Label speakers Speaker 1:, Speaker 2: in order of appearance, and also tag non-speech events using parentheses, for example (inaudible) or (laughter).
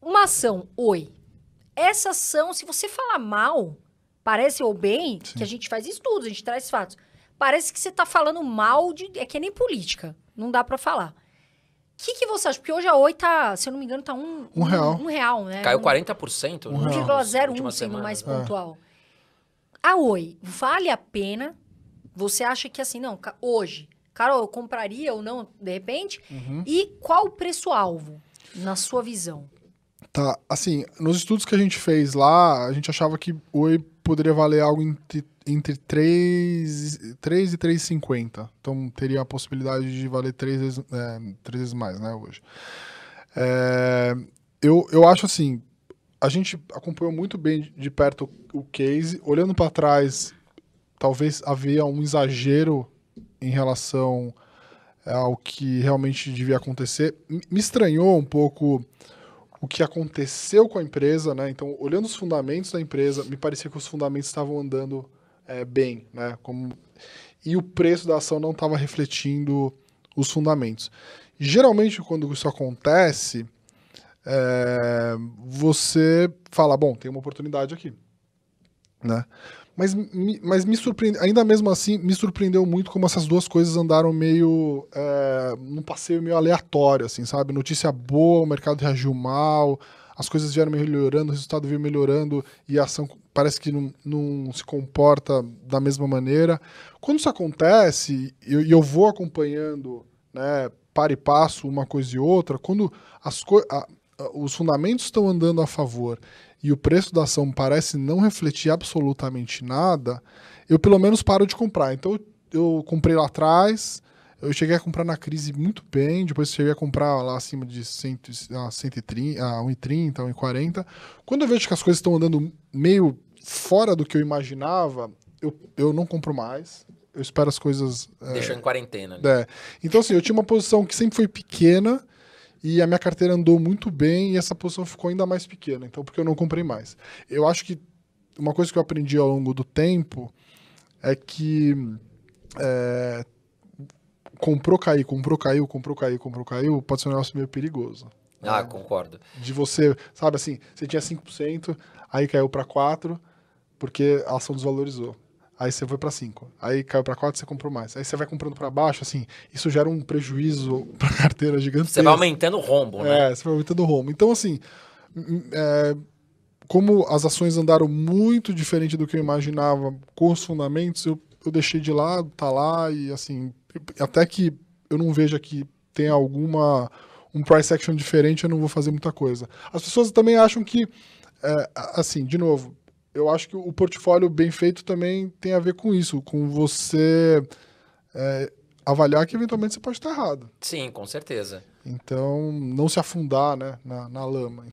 Speaker 1: Uma ação, oi. Essa ação, se você falar mal, parece ou bem, Sim. que a gente faz estudos, a gente traz fatos. Parece que você está falando mal de. É que é nem política. Não dá para falar. O que, que você acha? Porque hoje a Oi tá, se eu não me engano, tá um, um, real. Um, real, né? Caiu 40%. Um, 1,01 sendo mais é. pontual. A ah, Oi, vale a pena? Você acha que assim, não, hoje, Carol, eu compraria ou não, de repente? Uhum. E qual o preço-alvo, na sua visão?
Speaker 2: Tá, assim, nos estudos que a gente fez lá, a gente achava que Oi poderia valer algo entre, entre 3, 3 e 3,50. Então teria a possibilidade de valer 3 vezes, é, 3 vezes mais, né, hoje. É, eu, eu acho assim, a gente acompanhou muito bem de perto o case. Olhando para trás, talvez havia um exagero em relação é, ao que realmente devia acontecer. Me estranhou um pouco o que aconteceu com a empresa, né? Então, olhando os fundamentos da empresa, me parecia que os fundamentos estavam andando é, bem, né? Como... E o preço da ação não estava refletindo os fundamentos. Geralmente, quando isso acontece, é, você fala, bom, tem uma oportunidade aqui, né? Mas, mas me surpreende, ainda mesmo assim, me surpreendeu muito como essas duas coisas andaram meio é, num passeio meio aleatório, assim, sabe? Notícia boa, o mercado reagiu mal, as coisas vieram melhorando, o resultado veio melhorando e a ação parece que não, não se comporta da mesma maneira. Quando isso acontece, e eu, eu, vou acompanhando, né, par e passo, uma coisa e outra, quando as coisas... Ah, os fundamentos estão andando a favor e o preço da ação parece não refletir absolutamente nada, eu pelo menos paro de comprar. Então eu, comprei lá atrás, eu cheguei a comprar na crise muito bem, depois cheguei a comprar lá acima de 130, 1,30, 1,40. Quando eu vejo que as coisas estão andando meio fora do que eu imaginava, eu, eu não compro mais. Eu espero as coisas.
Speaker 1: É, Deixou é, em quarentena. Né?
Speaker 2: É. Então, assim, eu tinha uma posição que sempre foi pequena e a minha carteira andou muito bem e essa posição ficou ainda mais pequena, então porque eu não comprei mais. Eu acho que uma coisa que eu aprendi ao longo do tempo é que é, comprou, caiu, comprou, caiu, comprou, caiu, comprou, caiu, pode ser um negócio meio perigoso.
Speaker 1: Ah, né? concordo.
Speaker 2: De você, sabe assim, você tinha 5%, aí caiu para 4%, porque a ação desvalorizou. Aí você foi para 5. Aí caiu para 4, você comprou mais. Aí você vai comprando para baixo, assim, isso gera um prejuízo (laughs) para carteira gigante. Você vai aumentando o rombo, né? É, você vai aumentando o rombo. Então, assim, hum, hum, é, como as ações andaram muito diferente do que eu imaginava com os fundamentos, eu, eu deixei de lado, tá lá, e assim, até que eu não veja que tem alguma um price action diferente, eu não vou fazer muita coisa. As pessoas também acham que, é, assim, de novo, eu acho que o portfólio bem feito também tem a ver com isso, com você é, avaliar que eventualmente você pode estar errado.
Speaker 1: Sim, com certeza.
Speaker 2: Então, não se afundar né, na, na lama.